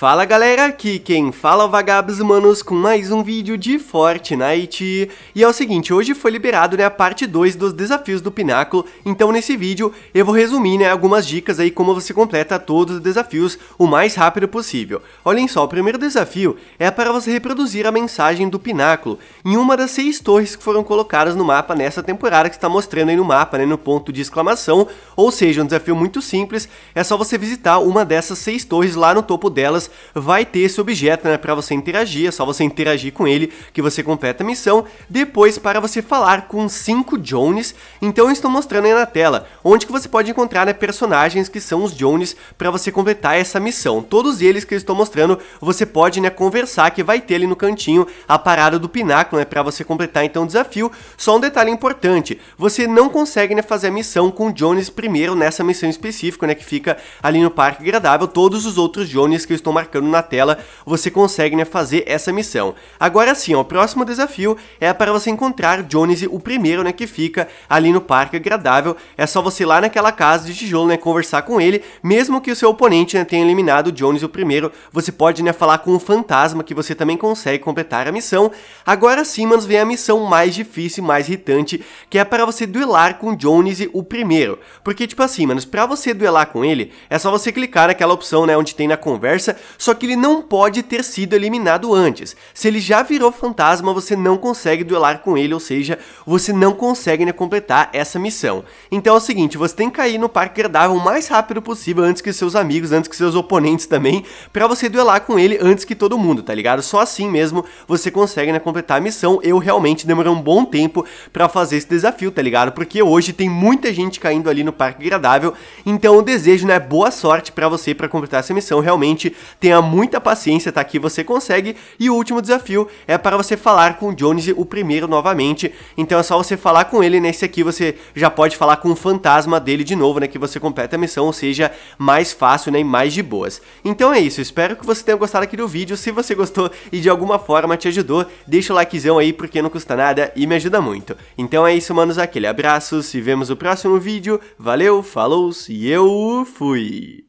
Fala galera, aqui quem fala é o Vagabos Humanos com mais um vídeo de Fortnite. E é o seguinte, hoje foi liberado né, a parte 2 dos desafios do Pináculo, então nesse vídeo eu vou resumir né, algumas dicas aí como você completa todos os desafios o mais rápido possível. Olhem só, o primeiro desafio é para você reproduzir a mensagem do Pináculo em uma das seis torres que foram colocadas no mapa nessa temporada que está mostrando aí no mapa, né, no ponto de exclamação, ou seja, um desafio muito simples, é só você visitar uma dessas seis torres lá no topo delas vai ter esse objeto né, para você interagir, é só você interagir com ele que você completa a missão. Depois, para você falar com cinco Jones, então eu estou mostrando aí na tela, onde que você pode encontrar né, personagens que são os Jones para você completar essa missão. Todos eles que eu estou mostrando, você pode né, conversar, que vai ter ali no cantinho a parada do pináculo né, para você completar então o desafio. Só um detalhe importante, você não consegue né, fazer a missão com Jones primeiro nessa missão específica, né, que fica ali no Parque Agradável. Todos os outros Jones que eu estou marcando na tela, você consegue né, fazer essa missão. Agora sim, ó, o próximo desafio é para você encontrar Jonesy o primeiro né, que fica ali no Parque Agradável. É só você ir lá naquela casa de tijolo né, conversar com ele, mesmo que o seu oponente né, tenha eliminado Jonesy o primeiro, você pode né, falar com o fantasma que você também consegue completar a missão. Agora sim, manos, vem a missão mais difícil, mais irritante, que é para você duelar com Jonesy o primeiro. Porque, tipo assim, manos, para você duelar com ele, é só você clicar naquela opção, né, onde tem na conversa, só que ele não pode ter sido eliminado antes. Se ele já virou fantasma, você não consegue duelar com ele, ou seja, você não consegue né, completar essa missão. Então é o seguinte, você tem que cair no Parque Herdável o mais rápido possível antes que seus amigos, antes que seus oponentes também, para você duelar com ele antes que todo mundo, tá ligado? Só assim mesmo você consegue né, completar a missão. Eu realmente demorei um bom tempo para fazer esse desafio, tá ligado? Porque hoje tem muita gente caindo ali no Parque Agradável, então eu desejo né, boa sorte para você para completar essa missão. Realmente Tenha muita paciência, tá aqui você consegue. E o último desafio é para você falar com o Jones o primeiro novamente. Então é só você falar com ele, nesse né? aqui você já pode falar com o fantasma dele de novo, né, que você completa a missão, ou seja, mais fácil, né, e mais de boas. Então é isso, espero que você tenha gostado aqui do vídeo. Se você gostou e de alguma forma te ajudou, deixa o likezão aí porque não custa nada e me ajuda muito. Então é isso, manos, aquele abraço, se vemos no próximo vídeo. Valeu, falou e eu fui!